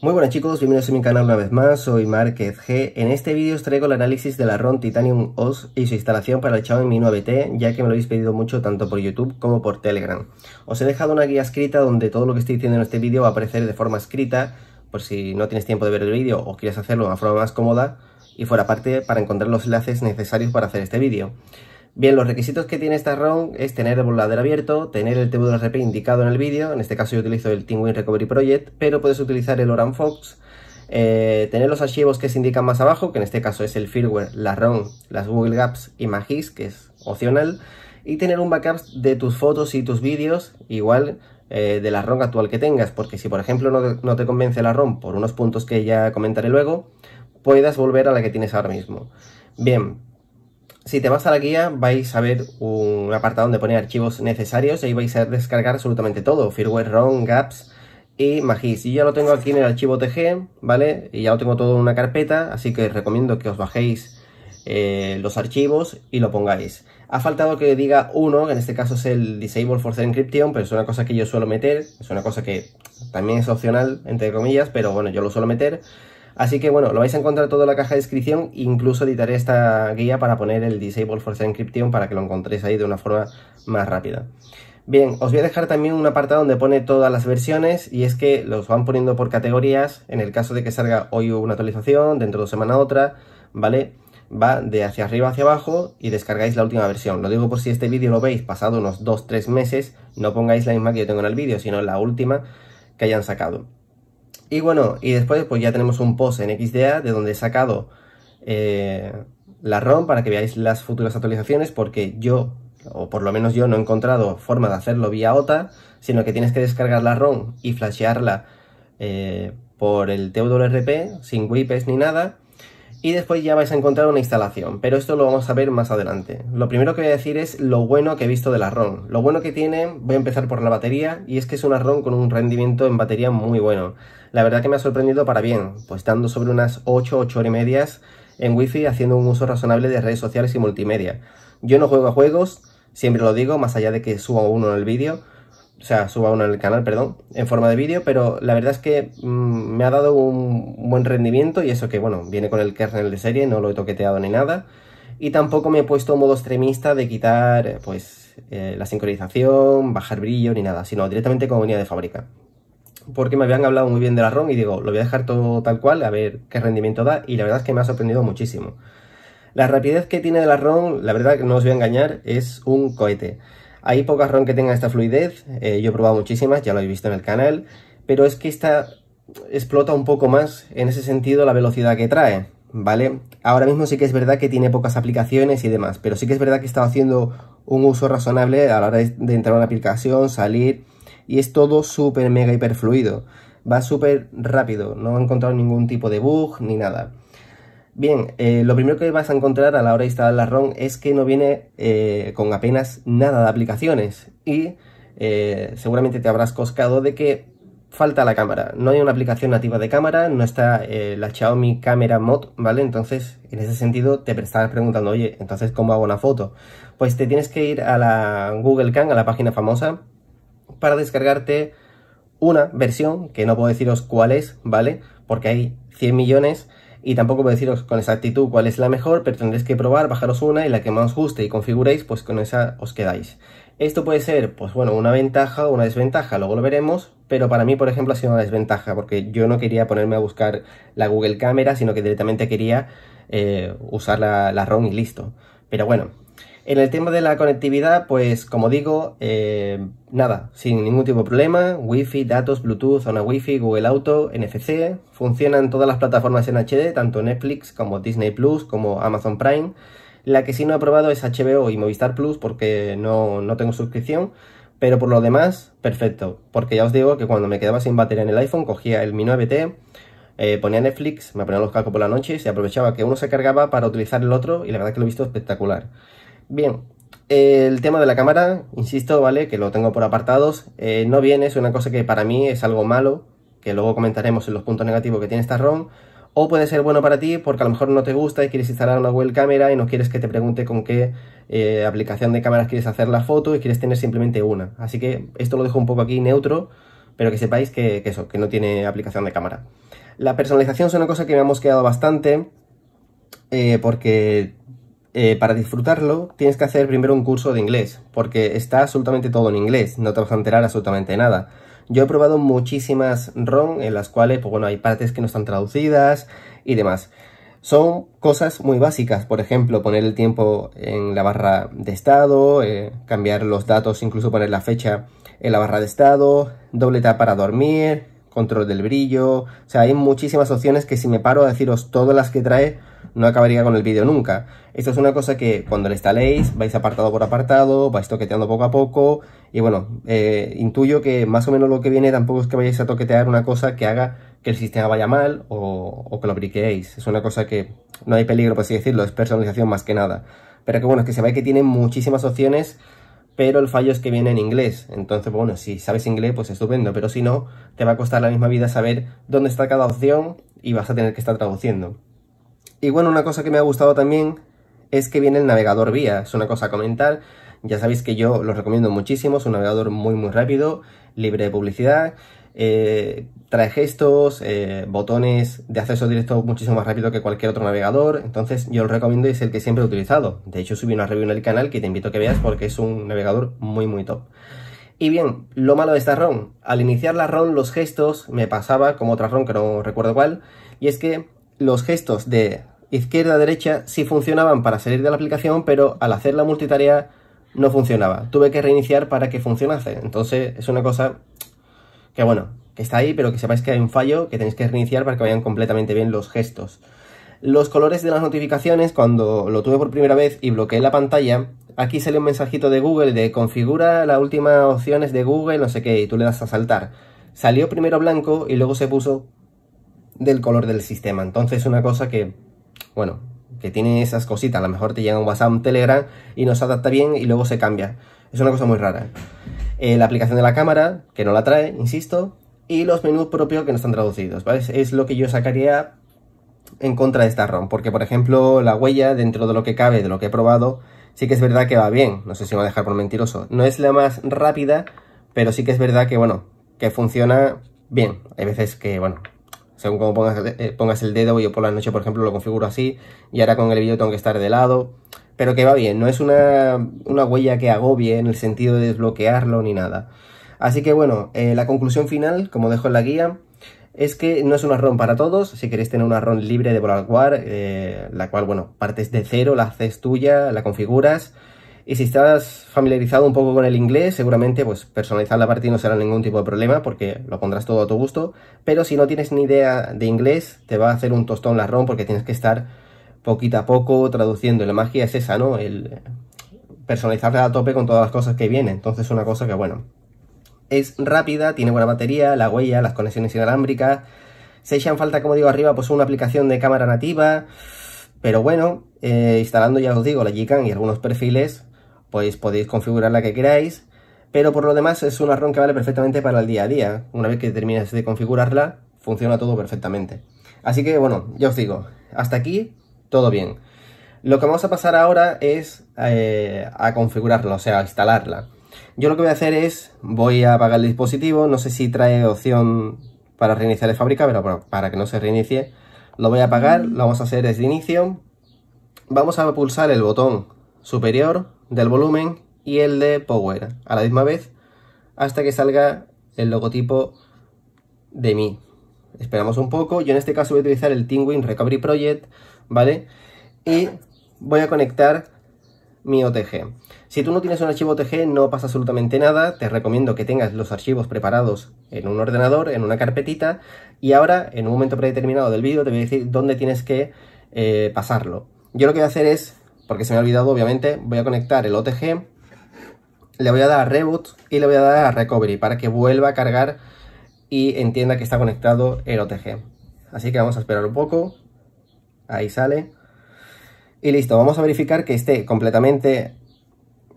Muy buenas chicos, bienvenidos a mi canal una vez más, soy Márquez G. En este vídeo os traigo el análisis de la ROM Titanium OS y su instalación para el en Mi 9T, ya que me lo habéis pedido mucho tanto por YouTube como por Telegram. Os he dejado una guía escrita donde todo lo que estoy diciendo en este vídeo va a aparecer de forma escrita, por si no tienes tiempo de ver el vídeo o quieres hacerlo de una forma más cómoda, y fuera parte para encontrar los enlaces necesarios para hacer este vídeo. Bien, los requisitos que tiene esta ROM es tener el volador abierto, tener el TVRP indicado en el vídeo, en este caso yo utilizo el Teamwin Recovery Project, pero puedes utilizar el Oran Fox, eh, tener los archivos que se indican más abajo, que en este caso es el firmware, la ROM, las Google Gaps y Magis, que es opcional, y tener un backup de tus fotos y tus vídeos, igual eh, de la ROM actual que tengas, porque si por ejemplo no no te convence la ROM por unos puntos que ya comentaré luego, puedas volver a la que tienes ahora mismo. Bien, si te vas a la guía vais a ver un apartado donde pone archivos necesarios y ahí vais a descargar absolutamente todo, firmware ROM, gaps y magis. Y ya lo tengo aquí en el archivo TG, ¿vale? Y ya lo tengo todo en una carpeta, así que os recomiendo que os bajéis eh, los archivos y lo pongáis. Ha faltado que diga uno, que en este caso es el Disable force Encryption, pero es una cosa que yo suelo meter, es una cosa que también es opcional, entre comillas, pero bueno, yo lo suelo meter. Así que bueno, lo vais a encontrar todo en la caja de descripción, incluso editaré esta guía para poner el Disable Force Encryption para que lo encontréis ahí de una forma más rápida. Bien, os voy a dejar también un apartado donde pone todas las versiones y es que los van poniendo por categorías, en el caso de que salga hoy una actualización, dentro de dos semanas otra, ¿vale? Va de hacia arriba hacia abajo y descargáis la última versión. Lo digo por si este vídeo lo veis pasado unos 2-3 meses, no pongáis la misma que yo tengo en el vídeo, sino la última que hayan sacado. Y bueno, y después pues ya tenemos un post en XDA de donde he sacado eh, la ROM para que veáis las futuras actualizaciones porque yo, o por lo menos yo, no he encontrado forma de hacerlo vía OTA, sino que tienes que descargar la ROM y flashearla eh, por el TWRP sin WIPs ni nada y después ya vais a encontrar una instalación, pero esto lo vamos a ver más adelante. Lo primero que voy a decir es lo bueno que he visto de la Lo bueno que tiene, voy a empezar por la batería, y es que es una ROM con un rendimiento en batería muy bueno. La verdad que me ha sorprendido para bien, pues estando sobre unas 8, 8 horas y medias en wifi, haciendo un uso razonable de redes sociales y multimedia. Yo no juego a juegos, siempre lo digo, más allá de que suba uno en el vídeo, o sea, suba uno en el canal, perdón, en forma de vídeo, pero la verdad es que mm, me ha dado un buen rendimiento y eso que, bueno, viene con el kernel de serie, no lo he toqueteado ni nada. Y tampoco me he puesto modo extremista de quitar, eh, pues, eh, la sincronización, bajar brillo ni nada, sino directamente como venía de fábrica. Porque me habían hablado muy bien de la ROM y digo, lo voy a dejar todo tal cual, a ver qué rendimiento da, y la verdad es que me ha sorprendido muchísimo. La rapidez que tiene de la ROM, la verdad que no os voy a engañar, es un cohete. Hay pocas ROM que tengan esta fluidez, eh, yo he probado muchísimas, ya lo habéis visto en el canal, pero es que esta explota un poco más en ese sentido la velocidad que trae, ¿vale? Ahora mismo sí que es verdad que tiene pocas aplicaciones y demás, pero sí que es verdad que está haciendo un uso razonable a la hora de entrar a una aplicación, salir, y es todo súper mega hiper fluido. Va súper rápido, no he encontrado ningún tipo de bug ni nada. Bien, eh, lo primero que vas a encontrar a la hora de instalar la ROM es que no viene eh, con apenas nada de aplicaciones y eh, seguramente te habrás coscado de que falta la cámara. No hay una aplicación nativa de cámara, no está la Xiaomi Camera Mod, ¿vale? Entonces, en ese sentido, te estarás preguntando, oye, entonces, ¿cómo hago una foto? Pues te tienes que ir a la Google Can, a la página famosa, para descargarte una versión, que no puedo deciros cuál es, ¿vale? Porque hay 100 millones y tampoco puedo deciros con exactitud cuál es la mejor, pero tendréis que probar, bajaros una y la que más os guste y configuréis, pues con esa os quedáis. Esto puede ser, pues bueno, una ventaja o una desventaja, luego lo veremos, pero para mí, por ejemplo, ha sido una desventaja, porque yo no quería ponerme a buscar la Google Cámara, sino que directamente quería eh, usar la, la ROM y listo. Pero bueno, en el tema de la conectividad, pues como digo, eh, nada, sin ningún tipo de problema, Wi-Fi, datos, Bluetooth, zona wifi, fi Google Auto, NFC, funcionan todas las plataformas en HD, tanto Netflix como Disney Plus, como Amazon Prime. La que sí no he probado es HBO y Movistar Plus porque no, tengo suscripción, pero por lo demás, perfecto, porque ya os digo que cuando me quedaba sin batería en el iPhone, cogía el Mi 9T, eh, ponía Netflix, me ponía los calcos por la noche y aprovechaba que uno se cargaba para utilizar el otro y la verdad que lo he visto espectacular. Bien, el tema de la cámara, insisto, ¿vale? Que lo tengo por apartados. Eh, no viene, es una cosa que para mí es algo malo, que luego comentaremos en los puntos negativos que tiene esta ROM. O puede ser bueno para ti porque a lo mejor no te gusta y quieres instalar una web cámara y no quieres que te pregunte con qué eh, aplicación de cámaras quieres hacer la foto y quieres tener simplemente una. Así que esto lo dejo un poco aquí neutro, pero que sepáis que, eso, que no tiene aplicación de cámara. La personalización es una cosa que me ha mosqueado bastante eh, porque eh, para disfrutarlo tienes que hacer primero un curso de inglés, porque está absolutamente todo en inglés, no te vas a enterar absolutamente nada. Yo he probado muchísimas ROM en las cuales, pues bueno, hay partes que no están traducidas y demás. Son cosas muy básicas, por ejemplo, poner el tiempo en la barra de estado, eh, cambiar los datos, incluso poner la fecha en la barra de estado, doble tap para dormir, control del brillo, o sea, hay muchísimas opciones que si me paro a deciros todas las que trae, no acabaría con el vídeo nunca. Esto es una cosa que cuando le instaléis vais apartado por apartado, vais toqueteando poco a poco y bueno, eh, intuyo que más o menos lo que viene tampoco es que vayáis a toquetear una cosa que haga que el sistema vaya mal o, o que lo briqueéis. Es una cosa que no hay peligro, por así decirlo, es personalización más que nada. Pero que bueno, es que se ve que tiene muchísimas opciones pero el fallo es que viene en inglés. Entonces, bueno, si sabes inglés, pues estupendo, pero si no, te va a costar la misma vida saber dónde está cada opción y vas a tener que estar traduciendo. Y bueno, una cosa que me ha gustado también es que viene el navegador vía, es una cosa a comentar. Ya sabéis que yo lo recomiendo muchísimo, es un navegador muy muy rápido, libre de publicidad, eh, trae gestos, eh, botones de acceso directo muchísimo más rápido que cualquier otro navegador, entonces yo lo recomiendo y es el que siempre he utilizado. De hecho subí una review en el canal que te invito a que veas porque es un navegador muy muy top. Y bien, lo malo de esta ROM, al iniciar la ROM los gestos me pasaba como otra ROM que no recuerdo cuál, y es que los gestos de izquierda-derecha a sí funcionaban para salir de la aplicación, pero al hacer la multitarea no funcionaba. Tuve que reiniciar para que funcionase. Entonces es una cosa que bueno, que está ahí, pero que sepáis que hay un fallo que tenéis que reiniciar para que vayan completamente bien los gestos. Los colores de las notificaciones, cuando lo tuve por primera vez y bloqueé la pantalla, aquí sale un mensajito de Google de configura las últimas opciones de Google, no sé qué, y tú le das a saltar. Salió primero blanco y luego se puso del color del sistema. Entonces una cosa que, bueno, que tiene esas cositas. A lo mejor te llega un WhatsApp, un Telegram y nos adapta bien y luego se cambia. Es una cosa muy rara. Eh, la aplicación de la cámara, que no la trae, insisto, y los menús propios que no están traducidos, ¿vale? Es lo que yo sacaría en contra de esta ROM, porque por ejemplo la huella, dentro de lo que cabe, de lo que he probado, sí que es verdad que va bien, no sé si me va a dejar por mentiroso. No es la más rápida, pero sí que es verdad que, bueno, que funciona bien. Hay veces que, bueno, según como eh, eh, pongas, el dedo, yo por la noche, por ejemplo, lo configuro así, y ahora con el vídeo tengo que estar de lado, pero que va bien, no es una, huella que agobie en el sentido de desbloquearlo ni nada. Así que bueno, eh, la conclusión final, como dejo en la guía, es que no es una ROM para todos, si queréis tener una ROM libre de Boralguar, la cual, bueno, partes de cero, la haces tuya, la configuras, y si estás familiarizado un poco con el inglés, seguramente pues personalizar la partida no será ningún tipo de problema porque lo pondrás todo a tu gusto. Pero si no tienes ni idea de inglés, te va a hacer un tostón la ROM porque tienes que estar poquito a poco traduciendo. la magia es esa, ¿no? El personalizarla a tope con todas las cosas que vienen. Entonces una cosa que, bueno, es rápida, tiene buena batería, la huella, las conexiones inalámbricas. Se echan falta, como digo arriba, pues una aplicación de cámara nativa. Pero bueno, eh, instalando ya os digo la Gcam y algunos perfiles, pues podéis configurar la que queráis, pero por lo demás es una ROM que vale perfectamente para el día a día. Una vez que termines de configurarla, funciona todo perfectamente. Así que bueno, ya os digo, hasta aquí todo bien. Lo que vamos a pasar ahora es eh, a configurarla, o sea, a instalarla. Yo lo que voy a hacer es, voy a apagar el dispositivo, no sé si trae opción para reiniciar de fábrica, pero para que no se reinicie, lo voy a apagar, lo vamos a hacer desde inicio. Vamos a pulsar el botón superior del volumen y el de power a la misma vez hasta que salga el logotipo de mi. Esperamos un poco, yo en este caso voy a utilizar el TINGWING Recovery Project, ¿vale? Y voy a conectar mi OTG. Si tú no tienes un archivo OTG no pasa absolutamente nada, te recomiendo que tengas los archivos preparados en un ordenador, en una carpetita, y ahora, en un momento predeterminado del vídeo, te voy a decir dónde tienes que eh, pasarlo. Yo lo que voy a hacer es porque se me ha olvidado obviamente, voy a conectar el OTG, le voy a dar a Reboot y le voy a dar a Recovery para que vuelva a cargar y entienda que está conectado el OTG. Así que vamos a esperar un poco, ahí sale. Y listo, vamos a verificar que esté completamente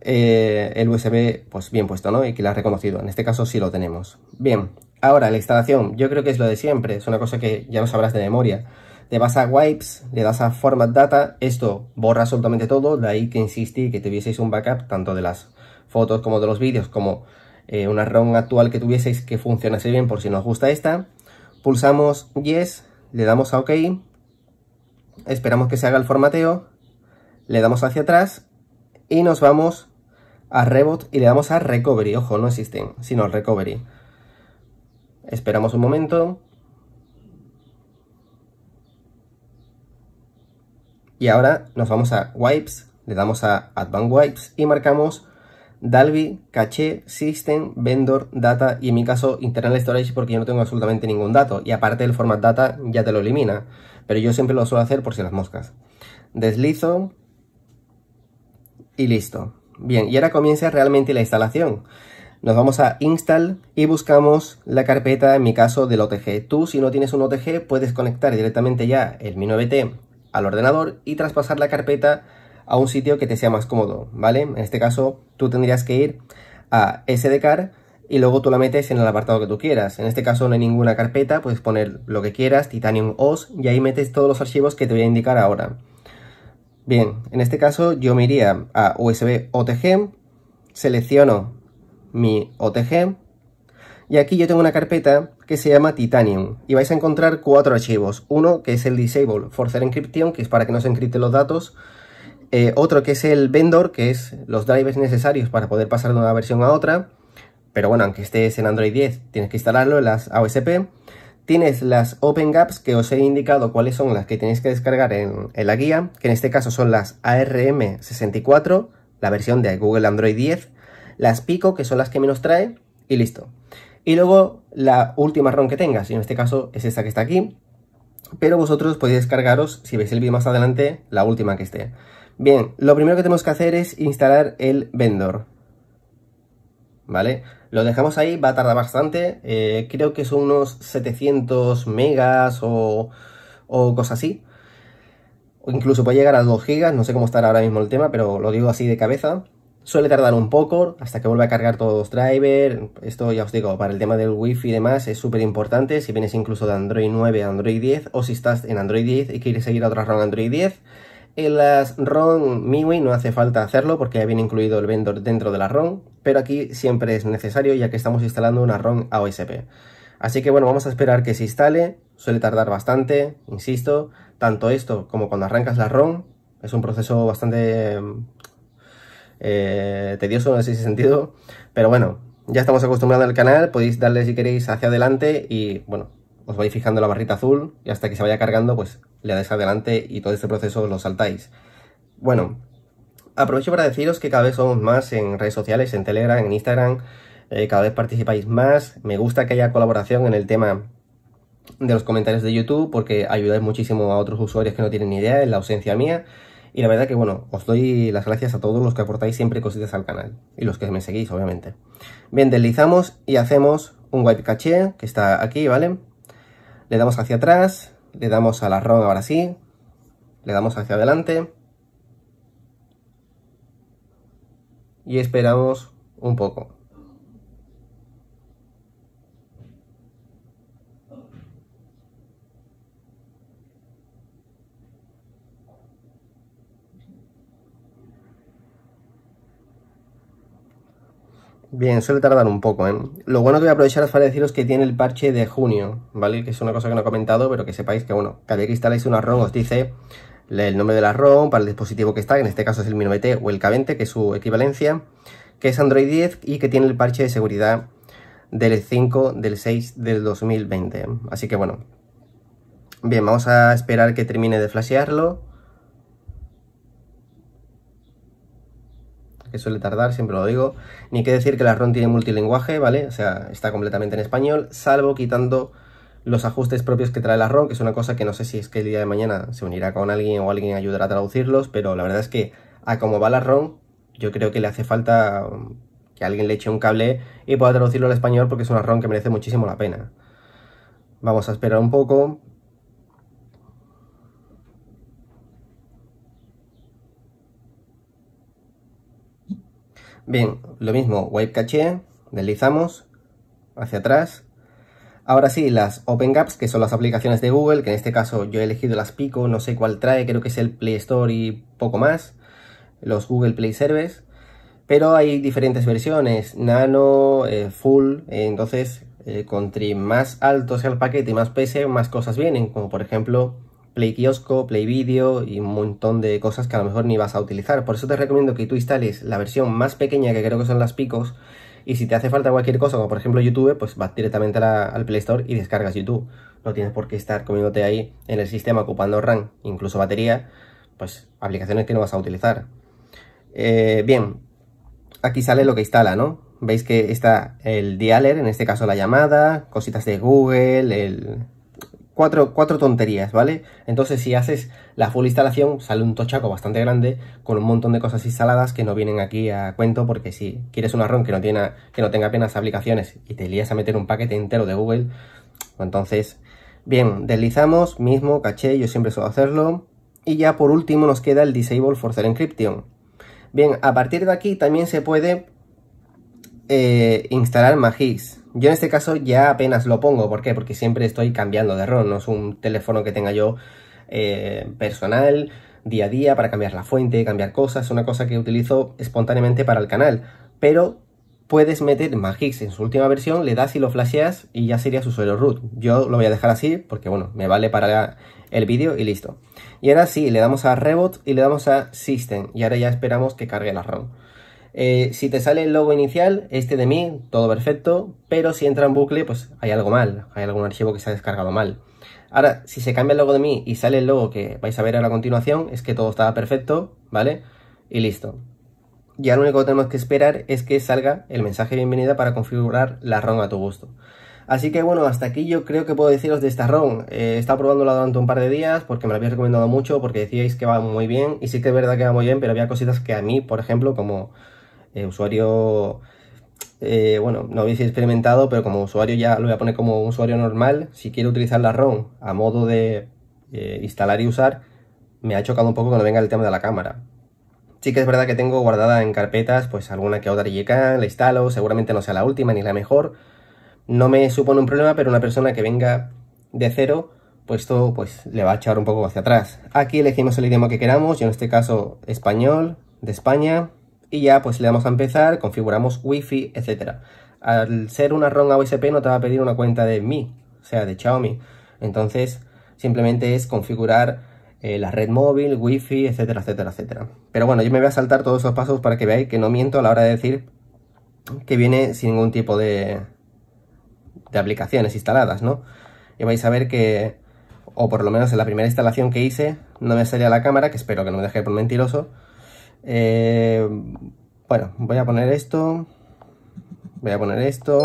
eh, el USB pues bien puesto, ¿no? Y que lo ha reconocido. En este caso sí lo tenemos. Bien, ahora la instalación, yo creo que es lo de siempre, es una cosa que ya lo sabrás de memoria. Le vas a Wipes, le das a Format Data, esto borra absolutamente todo, de ahí que insistí que tuvieseis un backup tanto de las fotos como de los vídeos, como eh, una ROM actual que tuvieseis que funcionase bien por si nos gusta esta. Pulsamos Yes, le damos a OK, esperamos que se haga el formateo, le damos hacia atrás y nos vamos a Reboot y le damos a Recovery, ojo, no existen, sino Recovery. Esperamos un momento, Y ahora nos vamos a Wipes, le damos a Advanced Wipes y marcamos Dalby, Caché, System, Vendor, Data y en mi caso Internal Storage porque yo no tengo absolutamente ningún dato y aparte el format data ya te lo elimina, pero yo siempre lo suelo hacer por si las moscas. Deslizo y listo. Bien, y ahora comienza realmente la instalación. Nos vamos a install y buscamos la carpeta, en mi caso, del OTG. Tú, si no tienes un OTG, puedes conectar directamente ya el Mi 9T al ordenador y traspasar la carpeta a un sitio que te sea más cómodo, ¿vale? En este caso, tú tendrías que ir a SDCAR y luego tú la metes en el apartado que tú quieras. En este caso no hay ninguna carpeta, puedes poner lo que quieras, Titanium OS, y ahí metes todos los archivos que te voy a indicar ahora. Bien, en este caso yo me iría a USB OTG, selecciono mi OTG, y aquí yo tengo una carpeta que se llama Titanium y vais a encontrar cuatro archivos. Uno que es el Disable Forcer Encryption, que es para que no se encripten los datos. Eh, otro que es el Vendor, que es los drivers necesarios para poder pasar de una versión a otra. Pero bueno, aunque estés en Android 10, tienes que instalarlo en las AOSP. Tienes las Open Gaps que os he indicado cuáles son las que tenéis que descargar en, en la guía, que en este caso son las ARM64, la versión de Google Android 10, las Pico, que son las que menos trae, y listo y luego la última ROM que tengas, y en este caso es esta que está aquí, pero vosotros podéis descargaros, si veis el vídeo más adelante, la última que esté. Bien, lo primero que tenemos que hacer es instalar el vendor, ¿vale? Lo dejamos ahí, va a tardar bastante, eh, creo que son unos 700 megas o, o cosas así, o incluso puede llegar a 2 gigas, no sé cómo estará ahora mismo el tema, pero lo digo así de cabeza. Suele tardar un poco hasta que vuelva a cargar todos los drivers. Esto ya os digo, para el tema del wifi y demás es súper importante. Si vienes incluso de Android 9 a Android 10 o si estás en Android 10 y quieres seguir a otra ROM Android 10. En las ROM MIUI no hace falta hacerlo porque ya viene incluido el vendor dentro de la ROM, pero aquí siempre es necesario ya que estamos instalando una ROM AOSP. Así que bueno, vamos a esperar que se instale, suele tardar bastante, insisto, tanto esto como cuando arrancas la ROM, es un proceso bastante eh, tedioso en ese sentido, pero bueno, ya estamos acostumbrados al canal, podéis darle si queréis hacia adelante y bueno, os vais fijando la barrita azul y hasta que se vaya cargando pues le dais adelante y todo este proceso lo saltáis. Bueno, aprovecho para deciros que cada vez somos más en redes sociales, en Telegram, en Instagram, eh, cada vez participáis más, me gusta que haya colaboración en el tema de los comentarios de YouTube porque ayudáis muchísimo a otros usuarios que no tienen ni idea en la ausencia mía y la verdad que, bueno, os doy las gracias a todos los que aportáis siempre cositas al canal. Y los que me seguís, obviamente. Bien, deslizamos y hacemos un wipe caché, que está aquí, ¿vale? Le damos hacia atrás, le damos a la ron ahora sí, le damos hacia adelante. Y esperamos un poco. Bien, suele tardar un poco, ¿eh? Lo bueno que voy a aprovechar para deciros que tiene el parche de junio, ¿vale? Que es una cosa que no he comentado, pero que sepáis que, bueno, cada vez que instaláis una ROM os dice el nombre de la ROM para el dispositivo que está, que en este caso es el 9T e o el K20, que es su equivalencia, que es Android 10 y que tiene el parche de seguridad del 5 del 6 del 2020. Así que, bueno. Bien, vamos a esperar que termine de flashearlo. que suele tardar, siempre lo digo. Ni que decir que la ROM tiene multilinguaje, ¿vale? O sea, está completamente en español, salvo quitando los ajustes propios que trae la ROM, que es una cosa que no sé si es que el día de mañana se unirá con alguien o alguien ayudará a traducirlos, pero la verdad es que a cómo va la ROM, yo creo que le hace falta um, que alguien le eche un cable y pueda traducirlo al español porque es una ROM que merece muchísimo la pena. Vamos a esperar un poco, Bien, lo mismo, wipe caché, deslizamos hacia atrás. Ahora sí, las Open Gaps, que son las aplicaciones de Google, que en este caso yo he elegido las Pico, no sé cuál trae, creo que es el Play Store y poco más, los Google Play Services. Pero hay diferentes versiones, nano, eh, full, eh, entonces eh, con trim más alto sea el paquete y más pese, más cosas vienen, como por ejemplo Play Kiosco, Play Video y un montón de cosas que a lo mejor ni vas a utilizar. Por eso te recomiendo que tú instales la versión más pequeña, que creo que son las picos, y si te hace falta cualquier cosa, como por ejemplo YouTube, pues vas directamente al Play Store y descargas YouTube. No tienes por qué estar comiéndote ahí en el sistema ocupando RAM, incluso batería, pues aplicaciones que no vas a utilizar. Eh, bien, aquí sale lo que instala, ¿no? Veis que está el dialer, en este caso la llamada, cositas de Google, el, cuatro, tonterías, ¿vale? Entonces si haces la full instalación sale un tochaco bastante grande con un montón de cosas instaladas que no vienen aquí a cuento porque si quieres una ROM que no, que no tenga apenas aplicaciones y te lías a meter un paquete entero de Google, entonces... Bien, deslizamos, mismo caché, yo siempre suelo hacerlo. Y ya por último nos queda el Disable Forcer Encryption. Bien, a partir de aquí también se puede eh, instalar Magix. Yo en este caso ya apenas lo pongo, ¿por qué? Porque siempre estoy cambiando de ROM, no es un teléfono que tenga yo eh, personal, día a día, para cambiar la fuente, cambiar cosas, es una cosa que utilizo espontáneamente para el canal, pero puedes meter Magix en su última versión, le das y lo flasheas y ya sería su suelo root. Yo lo voy a dejar así porque, bueno, me vale para el vídeo y listo. Y ahora sí, le damos a Rebot y le damos a System y ahora ya esperamos que cargue la ROM. Eh, si te sale el logo inicial, este de mí, todo perfecto, pero si entra en bucle, pues hay algo mal, hay algún archivo que se ha descargado mal. Ahora, si se cambia el logo de mí y sale el logo que vais a ver a la continuación, es que todo estaba perfecto, ¿vale? Y listo. Ya lo único que tenemos que esperar es que salga el mensaje de bienvenida para configurar la ROM a tu gusto. Así que bueno, hasta aquí yo creo que puedo deciros de esta ROM. Eh, he estado probándola durante un par de días porque me la habéis recomendado mucho, porque decíais que va muy bien, y sí que es verdad que va muy bien, pero había cositas que a mí, por ejemplo, como eh, usuario, eh, bueno, no habéis experimentado, pero como usuario ya lo voy a poner como usuario normal. Si quiero utilizar la ROM a modo de eh, instalar y usar, me ha chocado un poco cuando venga el tema de la cámara. Sí que es verdad que tengo guardada en carpetas, pues alguna que otra YK, la instalo, seguramente no sea la última ni la mejor. No me supone un problema, pero una persona que venga de cero, pues esto pues, le va a echar un poco hacia atrás. Aquí elegimos el idioma que queramos, yo en este caso español, de España, y ya pues le damos a empezar, configuramos wifi etcétera etc. Al ser una ROM AOSP no te va a pedir una cuenta de Mi, o sea, de Xiaomi. Entonces, simplemente es configurar eh, la red móvil, wifi fi etcétera, etcétera, etcétera. Pero bueno, yo me voy a saltar todos esos pasos para que veáis que no miento a la hora de decir que viene sin ningún tipo de, de aplicaciones instaladas, ¿no? Y vais a ver que, o por lo menos en la primera instalación que hice, no me salía la cámara, que espero que no me deje por mentiroso, eh, bueno, voy a poner esto. Voy a poner esto.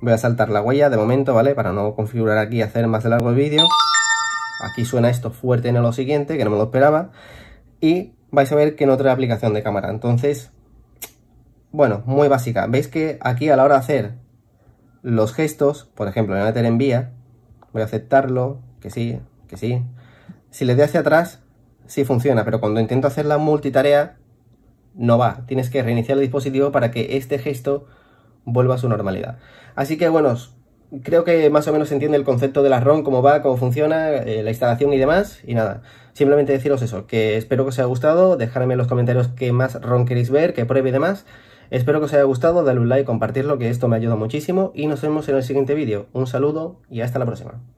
Voy a saltar la huella de momento, ¿vale? Para no configurar aquí y hacer más de largo el vídeo. Aquí suena esto fuerte en lo siguiente, que no me lo esperaba. Y vais a ver que no trae aplicación de cámara. Entonces, bueno, muy básica. Veis que aquí a la hora de hacer los gestos, por ejemplo, voy a meter envía, voy a aceptarlo, que sí, que sí. Si le doy hacia atrás, sí funciona, pero cuando intento hacer la multitarea no va. Tienes que reiniciar el dispositivo para que este gesto vuelva a su normalidad. Así que bueno, creo que más o menos se entiende el concepto de la ROM, cómo va, cómo funciona, eh, la instalación y demás. Y nada, simplemente deciros eso, que espero que os haya gustado, dejadme en los comentarios qué más ROM queréis ver, que pruebe y demás. Espero que os haya gustado, dale un like, compartirlo, que esto me ayuda muchísimo. Y nos vemos en el siguiente vídeo. Un saludo y hasta la próxima.